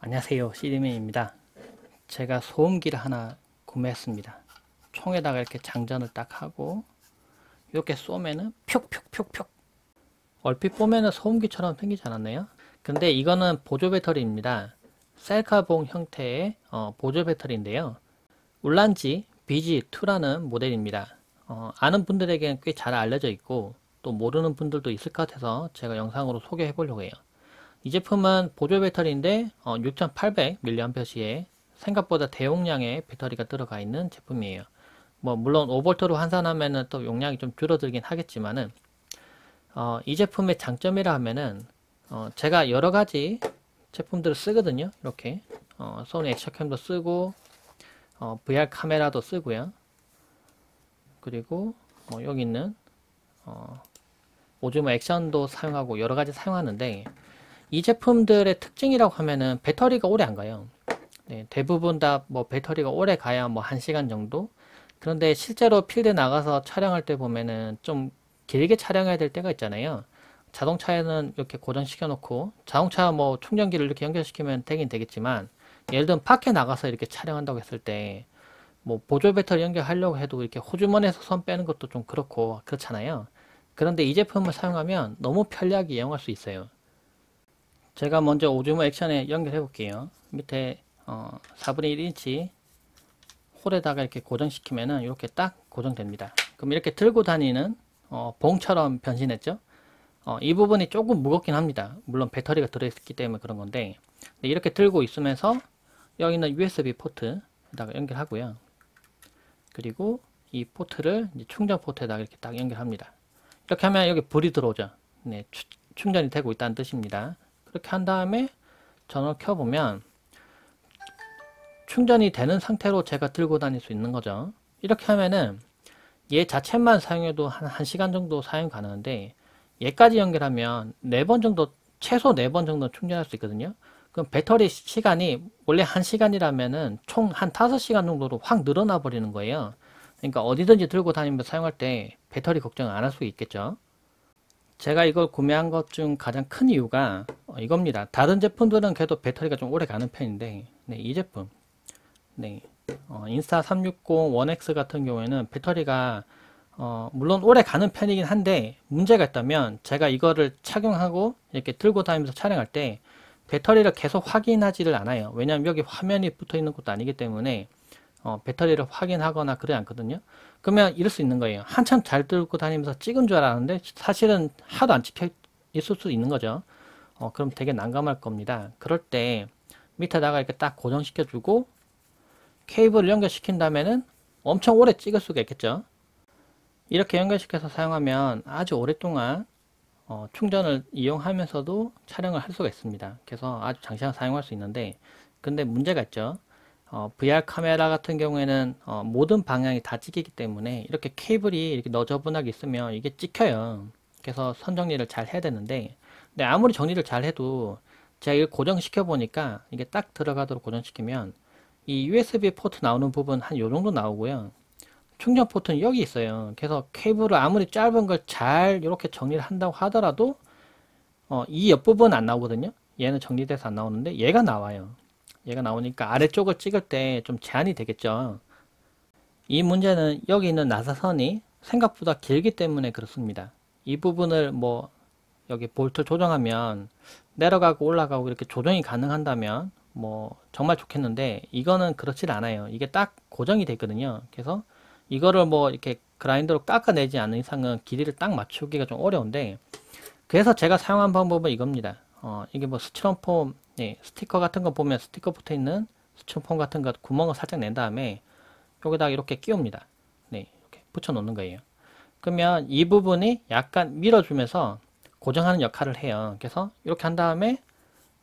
안녕하세요 시디맨입니다 제가 소음기를 하나 구매했습니다 총에다가 이렇게 장전을 딱 하고 이렇게 쏘면은 푹푹푹푹 얼핏 보면은 소음기처럼 생기지 않았네요 근데 이거는 보조 배터리입니다 셀카봉 형태의 어, 보조 배터리인데요 울란지 BG2라는 모델입니다 어, 아는 분들에게는 꽤 잘 알려져 있고 또 모르는 분들도 있을 것 같아서 제가 영상으로 소개해 보려고 해요 이 제품은 보조 배터리인데 6800mAh의 어, 생각보다 대용량의 배터리가 들어가 있는 제품이에요. 뭐 물론 5V로 환산하면또 용량이 좀 줄어들긴 하겠지만은 어, 이 제품의 장점이라 하면은 어, 제가 여러 가지 제품들을 쓰거든요. 이렇게 어, 소니 액션캠도 쓰고 어, VR 카메라도 쓰고요. 그리고 뭐 여기 있는 어, 오즈모 액션도 사용하고 여러 가지 사용하는데 이 제품들의 특징이라고 하면은 배터리가 오래 안 가요. 네, 대부분 다 뭐 배터리가 오래 가야 뭐 1시간 정도? 그런데 실제로 필드 나가서 촬영할 때 보면은 좀 길게 촬영해야 될 때가 있잖아요. 자동차에는 이렇게 고정시켜 놓고 자동차 뭐 충전기를 이렇게 연결시키면 되긴 되겠지만 예를 들면 밖에 나가서 이렇게 촬영한다고 했을 때 뭐 보조 배터리 연결하려고 해도 이렇게 호주머니에서 손 빼는 것도 좀 그렇고 그렇잖아요. 그런데 이 제품을 사용하면 너무 편리하게 이용할 수 있어요. 제가 먼저 오즈모 액션에 연결해 볼게요 밑에 어, 4분의 1인치 홀에다가 이렇게 고정시키면은 이렇게 딱 고정됩니다 그럼 이렇게 들고 다니는 어, 봉처럼 변신했죠 어, 이 부분이 조금 무겁긴 합니다 물론 배터리가 들어있기 때문에 그런 건데 이렇게 들고 있으면서 여기 있는 USB 포트에다가 연결하고요 그리고 이 포트를 충전 포트에다가 이렇게 딱 연결합니다 이렇게 하면 여기 불이 들어오죠 네, 추, 충전이 되고 있다는 뜻입니다 그렇게 한 다음에 전원 켜보면 충전이 되는 상태로 제가 들고 다닐 수 있는 거죠. 이렇게 하면은 얘 자체만 사용해도 한 1시간 정도 사용 가능한데 얘까지 연결하면 4번 정도 최소 4번 정도 충전할 수 있거든요. 그럼 배터리 시간이 원래 1시간이라면은 총한 5시간 정도로 확 늘어나 버리는 거예요. 그러니까 어디든지 들고 다니면서 사용할 때 배터리 걱정 안 할 수 있겠죠. 제가 이걸 구매한 것 중 가장 큰 이유가 이겁니다. 다른 제품들은 그래도 배터리가 좀 오래 가는 편인데 네, 이 제품 네, 어, 인스타 360 1X 같은 경우에는 배터리가 어, 물론 오래 가는 편이긴 한데 문제가 있다면 제가 이거를 착용하고 이렇게 들고 다니면서 촬영할 때 배터리를 계속 확인하지를 않아요. 왜냐면 여기 화면이 붙어 있는 것도 아니기 때문에 어, 배터리를 확인하거나 그래 않거든요. 그러면 이럴 수 있는 거예요. 한참 잘 들고 다니면서 찍은 줄 알았는데 사실은 하도 안 찍혀 있을 수 있는 거죠. 어, 그럼 되게 난감할 겁니다. 그럴 때 밑에다가 이렇게 딱 고정시켜주고 케이블을 연결시킨 다음에는 엄청 오래 찍을 수가 있겠죠. 이렇게 연결시켜서 사용하면 아주 오랫동안 어, 충전을 이용하면서도 촬영을 할 수가 있습니다. 그래서 아주 장시간 사용할 수 있는데 근데 문제가 있죠. 어, VR 카메라 같은 경우에는 어, 모든 방향이 다 찍히기 때문에 이렇게 케이블이 이렇게 너저분하게 있으면 이게 찍혀요. 그래서 선정리를 잘 해야 되는데 네, 아무리 정리를 잘 해도 제가 이걸 고정시켜 보니까 이게 딱 들어가도록 고정시키면 이 USB 포트 나오는 부분 한 요 정도 나오고요. 충전 포트는 여기 있어요. 그래서 케이블을 아무리 짧은 걸 잘 이렇게 정리를 한다고 하더라도 어, 이 옆부분 안 나오거든요. 얘는 정리돼서 안 나오는데 얘가 나와요. 얘가 나오니까 아래쪽을 찍을 때 좀 제한이 되겠죠. 이 문제는 여기 있는 나사선이 생각보다 길기 때문에 그렇습니다. 이 부분을 뭐 여기 볼트 조정하면 내려가고 올라가고 이렇게 조정이 가능한다면 뭐 정말 좋겠는데 이거는 그렇질 않아요 이게 딱 고정이 돼거든요 그래서 이거를 뭐 이렇게 그라인더로 깎아내지 않는 이상은 길이를 딱 맞추기가 좀 어려운데 그래서 제가 사용한 방법은 이겁니다 어, 이게 뭐 스티로폼 예, 스티커 같은 거 보면 스티커 붙어 있는 스티로폼 같은 거 구멍을 살짝 낸 다음에 여기다가 이렇게 끼웁니다 네 이렇게 붙여 놓는 거예요 그러면 이 부분이 약간 밀어주면서 고정하는 역할을 해요. 그래서 이렇게 한 다음에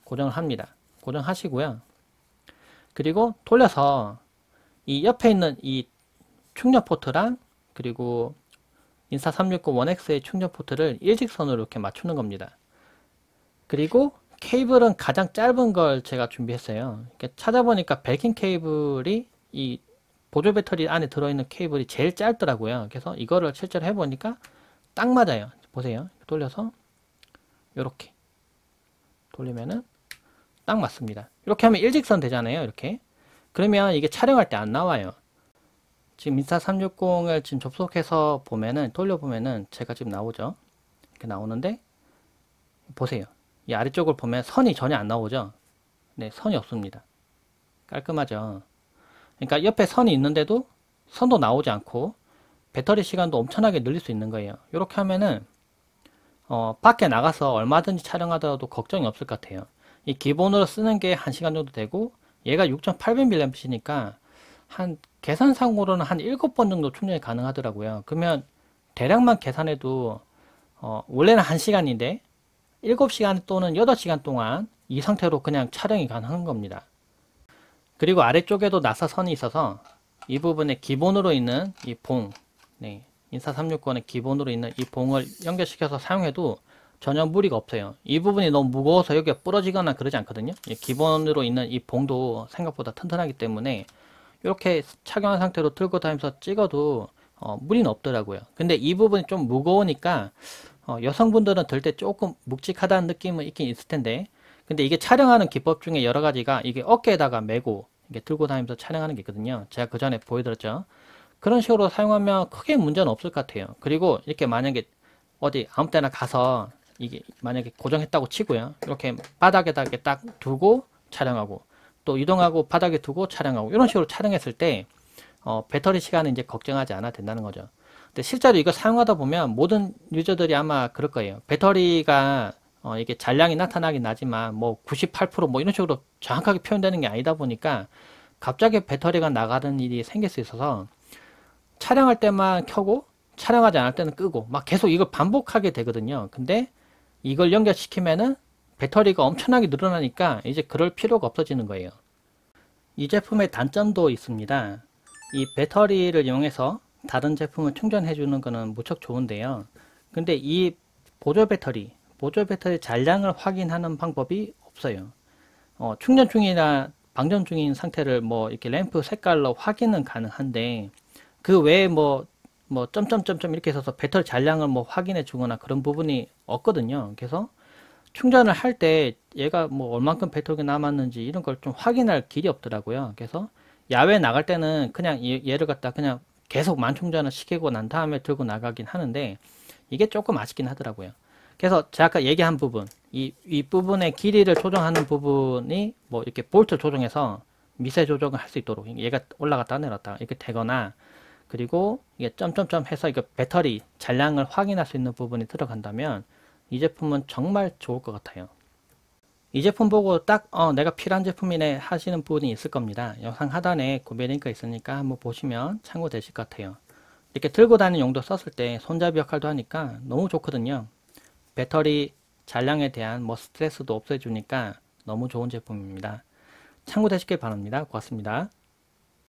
고정을 합니다. 고정하시고요. 그리고 돌려서 이 옆에 있는 이 충전 포트랑 그리고 인사 369 1X의 충전 포트를 일직선으로 이렇게 맞추는 겁니다. 그리고 케이블은 가장 짧은 걸 제가 준비했어요. 찾아보니까 베킹 케이블이 이 보조 배터리 안에 들어있는 케이블이 제일 짧더라고요. 그래서 이거를 실제로 해보니까 딱 맞아요. 보세요. 돌려서 이렇게 돌리면은 딱 맞습니다. 이렇게 하면 일직선 되잖아요. 이렇게. 그러면 이게 촬영할 때 안 나와요. 지금 인사 360을 지금 접속해서 보면은 돌려보면은 제가 지금 나오죠. 이렇게 나오는데 보세요. 이 아래쪽을 보면 선이 전혀 안 나오죠. 네, 선이 없습니다. 깔끔하죠. 그러니까 옆에 선이 있는데도 선도 나오지 않고 배터리 시간도 엄청나게 늘릴 수 있는 거예요. 이렇게 하면은 어, 밖에 나가서 얼마든지 촬영하더라도 걱정이 없을 것 같아요. 이 기본으로 쓰는 게 1시간 정도 되고 얘가 6800mAh니까 한 계산상으로는 한 7번 정도 충전이 가능하더라고요. 그러면 대략만 계산해도 어, 원래는 1시간인데 7시간 또는 8시간 동안 이 상태로 그냥 촬영이 가능한 겁니다. 그리고 아래쪽에도 나사 선이 있어서 이 부분에 기본으로 있는 이 봉, 네, 인사 3 6권의 기본으로 있는 이 봉을 연결시켜서 사용해도 전혀 무리가 없어요. 이 부분이 너무 무거워서 여기가 부러지거나 그러지 않거든요. 예, 기본으로 있는 이 봉도 생각보다 튼튼하기 때문에 이렇게 착용한 상태로 들고 다니면서 찍어도 어, 무리는 없더라고요. 근데 이 부분이 좀 무거우니까 어, 여성분들은 들 때 조금 묵직하다는 느낌은 있긴 있을 텐데 근데 이게 촬영하는 기법 중에 여러 가지가 이게 어깨에다가 메고 이게 들고 다니면서 촬영하는 게 있거든요. 제가 그 전에 보여드렸죠. 그런 식으로 사용하면 크게 문제는 없을 것 같아요. 그리고 이렇게 만약에 어디 아무 때나 가서 이게 만약에 고정했다고 치고요. 이렇게 바닥에다 이렇게 딱 두고 촬영하고 또 이동하고 바닥에 두고 촬영하고 이런 식으로 촬영했을 때 어, 배터리 시간은 이제 걱정하지 않아도 된다는 거죠. 근데 실제로 이거 사용하다 보면 모든 유저들이 아마 그럴 거예요. 배터리가 어, 이게 잔량이 나타나긴 하지만 뭐 98%뭐 이런 식으로 정확하게 표현되는 게 아니다 보니까 갑자기 배터리가 나가는 일이 생길 수 있어서 촬영할 때만 켜고 촬영하지 않을 때는 끄고 막 계속 이걸 반복하게 되거든요. 근데 이걸 연결시키면은 배터리가 엄청나게 늘어나니까 이제 그럴 필요가 없어지는 거예요. 이 제품의 단점도 있습니다. 이 배터리를 이용해서 다른 제품을 충전해 주는 것은 무척 좋은데요. 근데 이 보조 배터리, 보조 배터리 잔량을 확인하는 방법이 없어요. 어, 충전 중이나 방전 중인 상태를 뭐 이렇게 램프 색깔로 확인은 가능한데 그 외에 뭐뭐 뭐 점점점점 이렇게 해서 배터리 잔량을 뭐 확인해 주거나 그런 부분이 없거든요. 그래서 충전을 할 때 얘가 뭐 얼만큼 배터리가 남았는지 이런 걸 좀 확인할 길이 없더라고요. 그래서 야외 나갈 때는 그냥 얘를 갖다 그냥 계속 만충전을 시키고 난 다음에 들고 나가긴 하는데 이게 조금 아쉽긴 하더라고요. 그래서 제가 아까 얘기한 부분 이, 이 부분의 길이를 조정하는 부분이 뭐 이렇게 볼트 조정해서 미세 조정을 할 수 있도록 얘가 올라갔다 내렸다 이렇게 되거나 그리고 이게 점점점 해서 이거 배터리 잔량을 확인할 수 있는 부분이 들어간다면 이 제품은 정말 좋을 것 같아요. 이 제품 보고 딱 어, 내가 필요한 제품이네 하시는 부분이 있을 겁니다. 영상 하단에 구매 링크 있으니까 한번 보시면 참고 되실 것 같아요. 이렇게 들고 다니는 용도 썼을 때 손잡이 역할도 하니까 너무 좋거든요. 배터리 잔량에 대한 뭐 스트레스도 없애주니까 너무 좋은 제품입니다. 참고되시길 바랍니다. 고맙습니다.